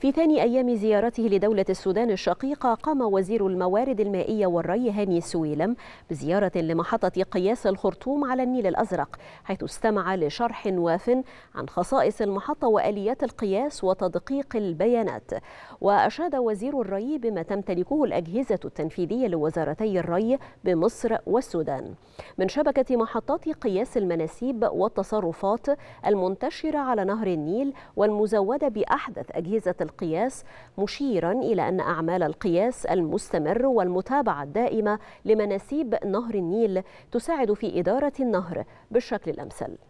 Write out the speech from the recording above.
في ثاني أيام زيارته لدولة السودان الشقيقة قام وزير الموارد المائية والري هاني سويلم بزيارة لمحطة قياس الخرطوم على النيل الأزرق حيث استمع لشرح واف عن خصائص المحطة وآليات القياس وتدقيق البيانات وأشاد وزير الري بما تمتلكه الأجهزة التنفيذية لوزارتي الري بمصر والسودان من شبكة محطات قياس المناسيب والتصرفات المنتشرة على نهر النيل والمزودة بأحدث أجهزة القياس مشيرا إلى أن أعمال القياس المستمر والمتابعة الدائمة لمناسيب نهر النيل تساعد في إدارة النهر بالشكل الأمثل